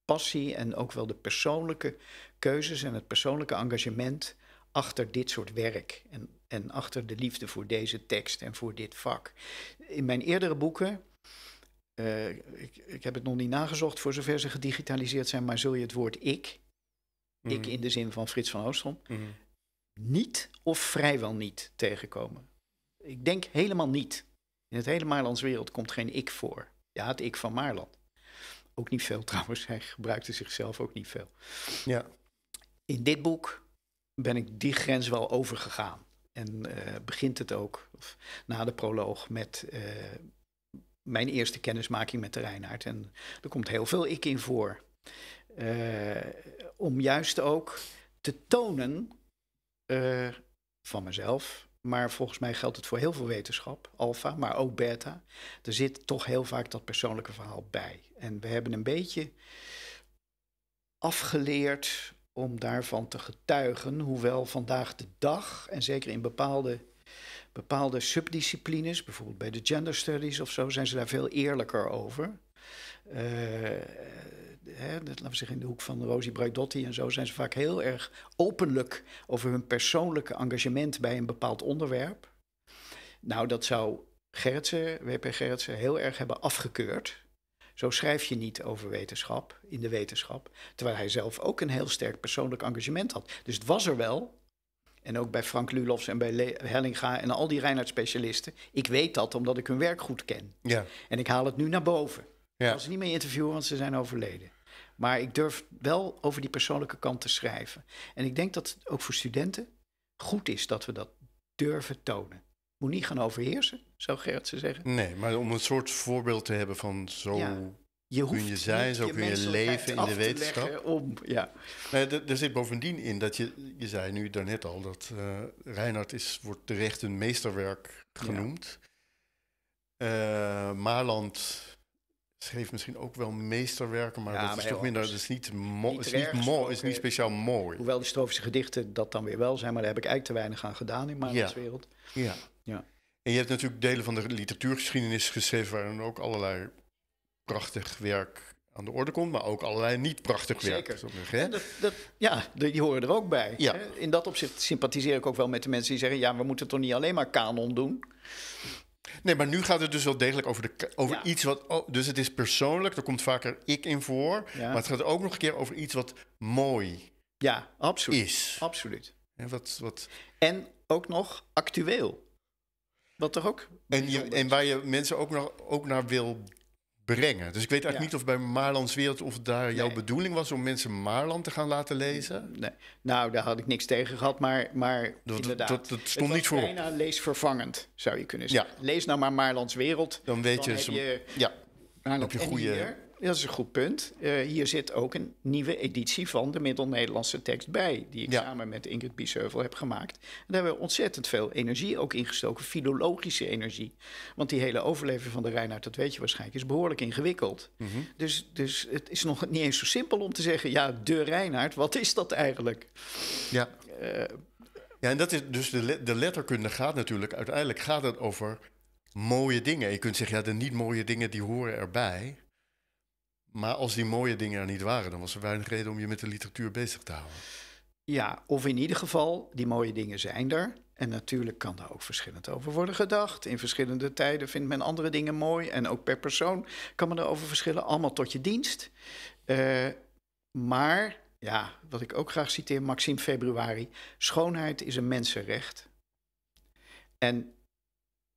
passie en ook wel de persoonlijke keuzes en het persoonlijke engagement achter dit soort werk. En en achter de liefde voor deze tekst en voor dit vak. In mijn eerdere boeken, eh, ik, ik, heb het nog niet nagezocht voor zover ze gedigitaliseerd zijn, maar zul je het woord ik, ik mhm. in de zin van Frits van Oostrom, mhm. niet of vrijwel niet tegenkomen. Ik denk helemaal niet. In het hele Maarlands wereld komt geen ik voor. Ja, het ik van Maarland. Ook niet veel trouwens, hij gebruikte zichzelf ook niet veel. Ja. In dit boek ben ik die grens wel overgegaan. En eh, begint het ook na de proloog met eh, mijn eerste kennismaking met de Reinaard. En er komt heel veel ik in voor. Eh, om juist ook te tonen van mezelf. Maar volgens mij geldt het voor heel veel wetenschap, alfa, maar ook beta. Er zit toch heel vaak dat persoonlijke verhaal bij. En we hebben een beetje afgeleerd om daarvan te getuigen, hoewel vandaag de dag, en zeker in bepaalde, bepaalde subdisciplines, bijvoorbeeld bij de gender studies of zo, zijn ze daar veel eerlijker over. Uh, hè, dat, laten we zeggen in de hoek van Rosie Braidotti en zo, zijn ze vaak heel erg openlijk over hun persoonlijke engagement bij een bepaald onderwerp. Nou, dat zou Gerritsen, WP Gerritsen, heel erg hebben afgekeurd. Zo schrijf je niet over wetenschap, in de wetenschap. Terwijl hij zelf ook een heel sterk persoonlijk engagement had. Dus het was er wel. En ook bij Frank Lulofs en bij Hellinga en al die Reinhard-specialisten. Ik weet dat omdat ik hun werk goed ken. Ja. En ik haal het nu naar boven. Ja. Ik ga ze niet meer interviewen, want ze zijn overleden. Maar ik durf wel over die persoonlijke kant te schrijven. En ik denk dat het ook voor studenten goed is dat we dat durven tonen moet niet gaan overheersen, zou Gerrit ze zeggen. Nee, maar om een soort voorbeeld te hebben van zo je kun je zijn, zo je kun je leven in de wetenschap. Om, ja. er zit bovendien in dat je, je zei nu daarnet al, dat uh, Reinhard is, wordt terecht een meesterwerk genoemd. Ja. Eh, schreef misschien ook wel meesterwerken, maar dat is toch minder, dat is niet, mo niet, is niet, is niet eh, speciaal mooi. Hoewel de strofische gedichten dat dan weer wel zijn, maar daar heb ik eigenlijk te weinig aan gedaan in Malands ja. wereld. Ja. En je hebt natuurlijk delen van de literatuurgeschiedenis geschreven waarin ook allerlei prachtig werk aan de orde komt, maar ook allerlei niet prachtig werk. Zeker. ja, die horen er ook bij. Ja. In dat opzicht sympathiseer ik ook wel met de mensen die zeggen: ja, we moeten toch niet alleen maar kanon doen. Nee, maar nu gaat het dus wel degelijk over, de, over iets wat. Oh, dus het is persoonlijk, daar komt vaker ik in voor. Ja. Maar het gaat ook nog een keer over iets wat mooi ja, absoluut. is. Absoluut. En, wat, wat... en ook nog actueel. Wat toch ook? En, en waar je mensen ook, nog, ook naar wil brengen. Dus ik weet eigenlijk niet of bij Marlands Wereld of daar jouw bedoeling was om mensen Maarland te gaan laten lezen. Nee, nou daar had ik niks tegen gehad, maar, maar dat, dat stond niet voor. Bijna leesvervangend zou je kunnen zeggen. Lees nou maar Marlands Wereld. Dan weet je, heb je, ja, dan je goede dat is een goed punt. Eh, hier zit ook een nieuwe editie van de Middel-Nederlandse tekst bij, die ik samen met Ingrid Biesheuvel heb gemaakt. daar hebben we ontzettend veel energie ook ingestoken, filologische energie. Want die hele overleving van de Reinhard, dat weet je waarschijnlijk, is behoorlijk ingewikkeld. Mhm. dus, dus het is nog niet eens zo simpel om te zeggen, ja, de Reinhard, wat is dat eigenlijk? Ja. Eh, ja, en dat is dus de, de letterkunde gaat natuurlijk, uiteindelijk gaat het over mooie dingen. Je kunt zeggen, ja, de niet mooie dingen die horen erbij. Maar als die mooie dingen er niet waren, dan was er weinig reden om je met de literatuur bezig te houden. Ja, of in ieder geval, die mooie dingen zijn er. En natuurlijk kan daar ook verschillend over worden gedacht. In verschillende tijden vindt men andere dingen mooi. En ook per persoon kan men erover verschillen. Allemaal tot je dienst. Eh, maar, ja, wat ik ook graag citeer, Maxime Februari. Schoonheid is een mensenrecht. En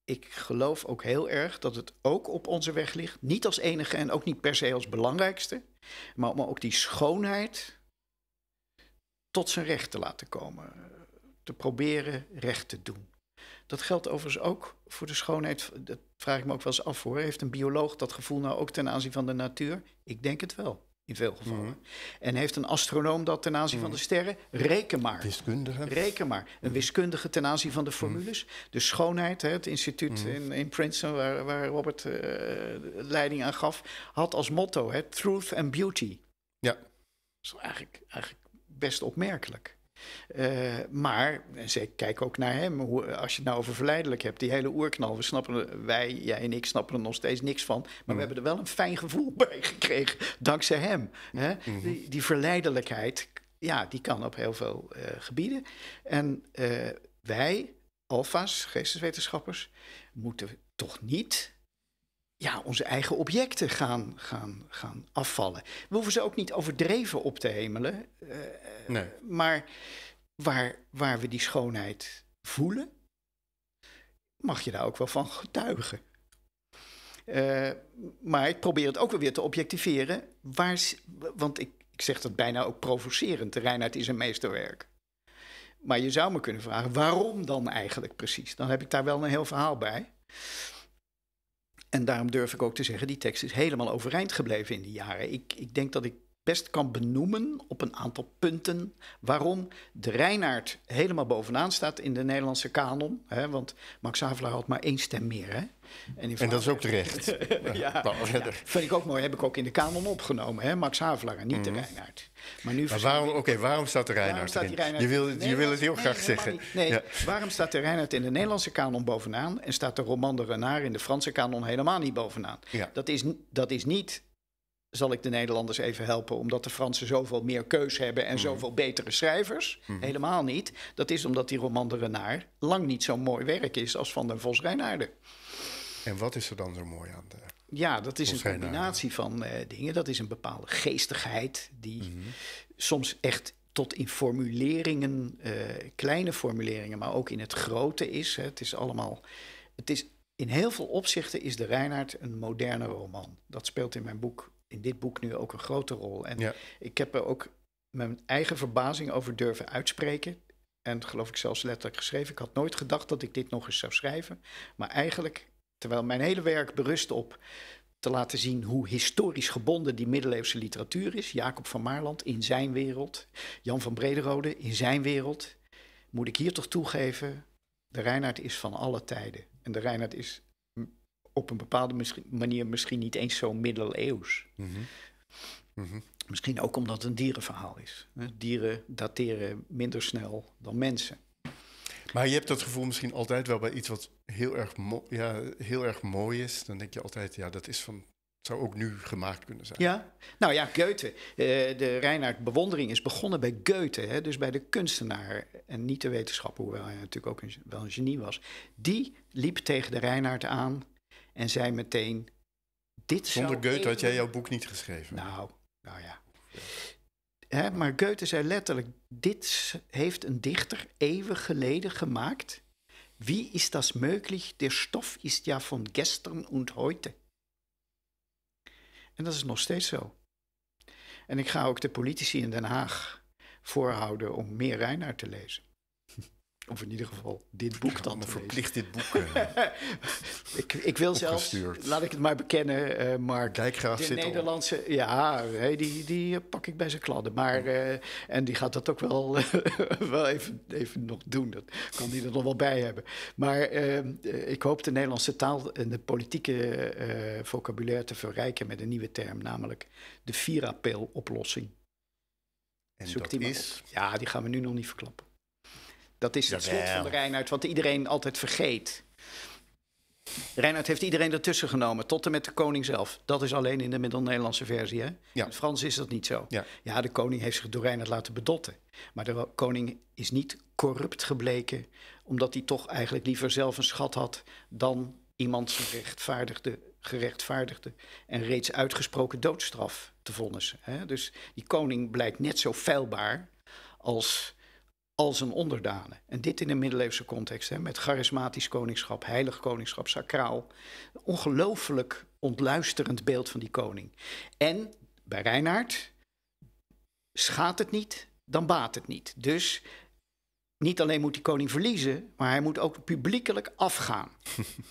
ik geloof ook heel erg dat het ook op onze weg ligt. Niet als enige en ook niet per se als belangrijkste. Maar om ook die schoonheid tot zijn recht te laten komen. Te proberen recht te doen. Dat geldt overigens ook voor de schoonheid. Dat vraag ik me ook wel eens af hoor. Heeft een bioloog dat gevoel nou ook ten aanzien van de natuur? Ik denk het wel in veel gevallen. Mhm. En heeft een astronoom dat ten aanzien van de mhm. sterren? Reken maar. Wiskundige. Reken maar. Een mhm. wiskundige ten aanzien van de formules. De schoonheid, hè, het instituut in, in, Princeton waar, waar Robert de eh, leiding aan gaf, had als motto hè, Truth and Beauty. Ja. Dat is eigenlijk, eigenlijk best opmerkelijk. Eh, maar, en kijk ook naar hem, hoe, als je het nou over verleidelijk hebt, die hele oerknal, we snappen, wij, jij en ik snappen er nog steeds niks van, maar we mm. hebben er wel een fijn gevoel bij gekregen, dankzij hem. Hè? Mm-hmm. die, die, verleidelijkheid, ja, die kan op heel veel eh, gebieden. En eh, wij, alfa's, geesteswetenschappers, moeten toch niet ja, onze eigen objecten gaan, gaan, gaan afvallen. We hoeven ze ook niet overdreven op te hemelen. Eh, maar waar, waar we die schoonheid voelen, mag je daar ook wel van getuigen. Eh, maar ik probeer het ook wel weer te objectiveren. Waar, want ik, ik zeg dat bijna ook provocerend. De Reinhard is een meesterwerk. Maar je zou me kunnen vragen, waarom dan eigenlijk precies? Dan heb ik daar wel een heel verhaal bij. En daarom durf ik ook te zeggen, die tekst is helemaal overeind gebleven in die jaren. Ik, ik denk dat ik best kan benoemen op een aantal punten waarom de Reinaard helemaal bovenaan staat in de Nederlandse kanon. Hè, want Max Havelaar had maar één stem meer. Hè? En, dat is ook terecht. Nou, ja, vind ik ook mooi. Heb ik ook in de kanon opgenomen. Hè? Max Havelaar en niet de mhm. Reinaard. Maar, waarom, ik... waarom staat de Reinaard Je wil, het, je wil het heel graag zeggen. Nee, waarom staat de Reinaard in de Nederlandse kanon bovenaan... en staat de roman de Renard in de Franse kanon helemaal niet bovenaan? Ja. Dat, is, dat is niet zal ik de Nederlanders even helpen, omdat de Fransen zoveel meer keus hebben en mhm. zoveel betere schrijvers? Mhm. Helemaal niet. Dat is omdat die roman De Renaar lang niet zo'n mooi werk is als van de Vos Reinaarden. En wat is er dan zo mooi aan de. Ja, dat is een combinatie van eh, dingen. Dat is een bepaalde geestigheid die mhm. soms echt tot in formuleringen, eh, kleine formuleringen, maar ook in het grote is. Hè. Het is allemaal. Het is, in heel veel opzichten is de Reinhard een moderne roman. Dat speelt in mijn boek in dit boek nu ook een grote rol. En ik heb er ook mijn eigen verbazing over durven uitspreken. En geloof ik zelfs letterlijk geschreven. Ik had nooit gedacht dat ik dit nog eens zou schrijven. Maar eigenlijk, terwijl mijn hele werk berust op te laten zien hoe historisch gebonden die middeleeuwse literatuur is. Jacob van Maarland in zijn wereld, Jan van Brederode in zijn wereld. Moet ik hier toch toegeven, de Reinhard is van alle tijden. En de Reinhard is op een bepaalde manier misschien niet eens zo middeleeuws. Mhm. Mhm. Misschien ook omdat het een dierenverhaal is. Dieren dateren minder snel dan mensen. Maar je hebt dat gevoel misschien altijd wel bij iets wat heel erg, ja, heel erg mooi is. Dan denk je altijd, ja, dat is van zou ook nu gemaakt kunnen zijn. Ja, nou ja, Goethe. Eh, de Reinhard Bewondering is begonnen bij Goethe, hè, dus bij de kunstenaar en niet de wetenschapper, hoewel hij natuurlijk ook wel een genie was. Die liep tegen de Reinhard aan en zei meteen: Dit Zonder Goethe had jij jouw boek niet geschreven. Nou, nou ja. maar Goethe zei letterlijk: Dit heeft een dichter eeuwen geleden gemaakt. Wie is dat mogelijk? De stof is ja von gestern und heute. En dat is nog steeds zo. En ik ga ook de politici in Den Haag voorhouden om meer Reinhardt te lezen. Of in ieder geval dit boek dan. verplicht dit boek. Eh, ik, ik wil zelfs, laat ik het maar bekennen, uh, Mark. Dijkgraaf de Nederlandse, ja, die, die pak ik bij zijn kladden. Maar, eh, en die gaat dat ook wel, wel even, even nog doen. Dat kan die er nog wel bij hebben. Maar ik hoop de Nederlandse taal en de politieke vocabulaire te verrijken met een nieuwe term, namelijk de virapeel oplossing En Zoek dat die is? Ja, die gaan we nu nog niet verklappen. Dat is het slot van de Reinoud, wat iedereen altijd vergeet. Reinhard heeft iedereen ertussen genomen, tot en met de koning zelf. Dat is alleen in de Middel-Nederlandse versie. Hè? Ja. In Frans is dat niet zo. Ja. de koning heeft zich door Reinhard laten bedotten. Maar de koning is niet corrupt gebleken, omdat hij toch eigenlijk liever zelf een schat had dan iemand rechtvaardigde, gerechtvaardigde en reeds uitgesproken doodstraf te vonnissen. Hè? Dus die koning blijkt net zo feilbaar als als een onderdanen En dit in een middeleeuwse context, hè, met charismatisch koningschap, heilig koningschap, sacraal. Ongelooflijk ontluisterend beeld van die koning. En bij Reinhard schaadt het niet, dan baat het niet. Dus niet alleen moet die koning verliezen, maar hij moet ook publiekelijk afgaan.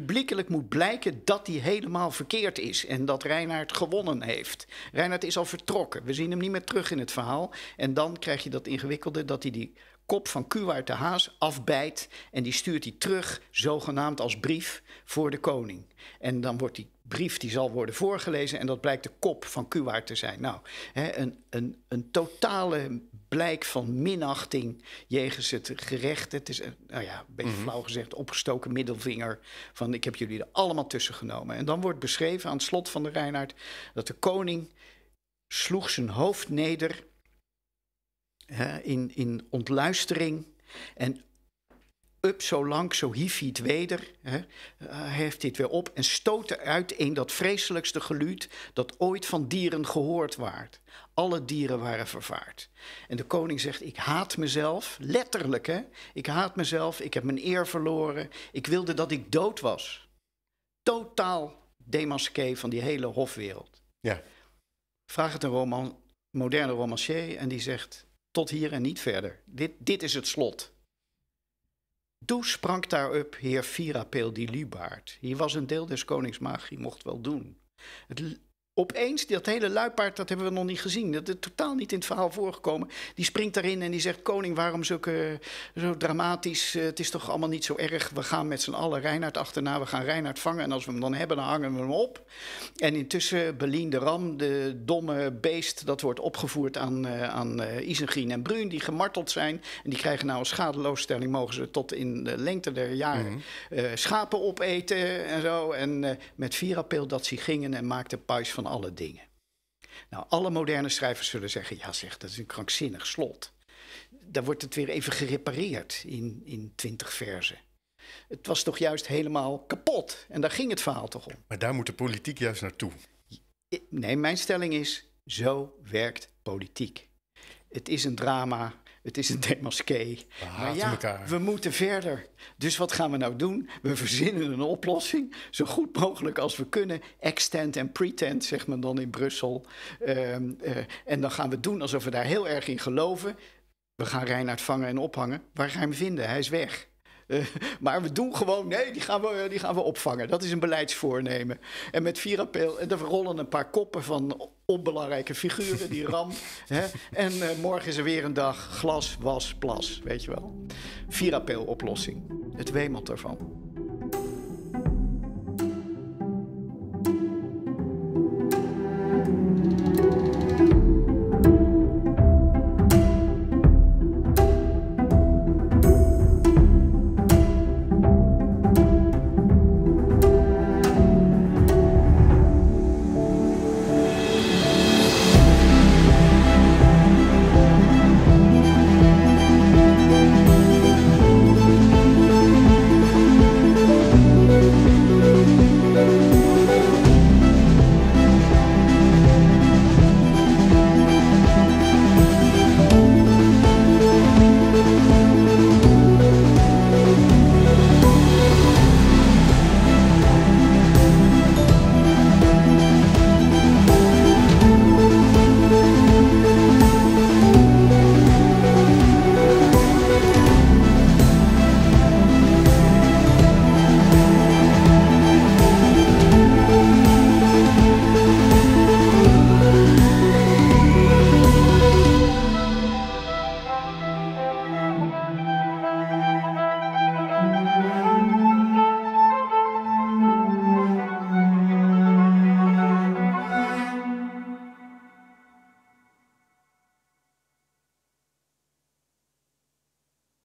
publiekelijk moet blijken dat hij helemaal verkeerd is en dat Reinaert gewonnen heeft. Reinaert is al vertrokken, we zien hem niet meer terug in het verhaal. En dan krijg je dat ingewikkelde dat hij die kop van Q de Haas afbijt en die stuurt hij terug, zogenaamd als brief, voor de koning. En dan wordt die brief die zal worden voorgelezen en dat blijkt de kop van Kuwaard te zijn. Nou, hè, een, een, een totale blijk van minachting jegens het gerecht. Het is, nou ja, een beetje mhm. flauw gezegd, opgestoken middelvinger van ik heb jullie er allemaal tussen genomen. En dan wordt beschreven aan het slot van de Reinhard dat de koning sloeg zijn hoofd neder hè, in, in ontluistering en up zo lang, zo hief hij het weder. Hè, eh, heeft dit weer op en stoot eruit in dat vreselijkste geluid dat ooit van dieren gehoord waard. Alle dieren waren vervaard. En de koning zegt: Ik haat mezelf, letterlijk hè. Ik haat mezelf, ik heb mijn eer verloren. Ik wilde dat ik dood was. Totaal demasqué van die hele hofwereld. Ja. Vraag het een roman, moderne romancier en die zegt: Tot hier en niet verder. Dit, dit is het slot. Toen sprak daarop, heer Virapeel die Liebaard. Hij was een deel des konings mocht wel doen. Het opeens, dat hele luipaard, dat hebben we nog niet gezien. Dat is totaal niet in het verhaal voorgekomen. Die springt daarin en die zegt: Koning, waarom zo dramatisch? Eh, het is toch allemaal niet zo erg. We gaan met z'n allen Reinhard achterna, we gaan Reinhard vangen. En als we hem dan hebben, dan hangen we hem op. En intussen Belien de Ram, de domme beest, dat wordt opgevoerd aan, eh, aan eh, Isengrin en Bruin, die gemarteld zijn. En die krijgen nou een schadeloosstelling, mogen ze tot in de lengte der jaren mhm. schapen opeten en zo. En met 4 april dat ze gingen en maakte paus van van alle dingen. Nou, alle moderne schrijvers zullen zeggen: ja, zeg, dat is een krankzinnig slot. Daar wordt het weer even gerepareerd in, in 20 verzen. Het was toch juist helemaal kapot. En daar ging het verhaal toch om. Maar daar moet de politiek juist naartoe. Nee, mijn stelling is: zo werkt politiek. Het is een drama het is een demaskee. We maar ja, elkaar. we moeten verder. Dus wat gaan we nou doen? We verzinnen een oplossing, zo goed mogelijk als we kunnen. Extend en pretend, zegt men dan in Brussel. Ehm, eh, en dan gaan we doen alsof we daar heel erg in geloven. We gaan Reinhard vangen en ophangen. Waar ga je hem vinden? Hij is weg. Eh, maar we doen gewoon, nee, die gaan, we, eh, die gaan we opvangen. Dat is een beleidsvoornemen. En met Virapel, en eh, er rollen een paar koppen van onbelangrijke figuren, die ram. hè? En morgen is er weer een dag glas, was, plas, weet je wel. Virapel oplossing. Het wemelt ervan.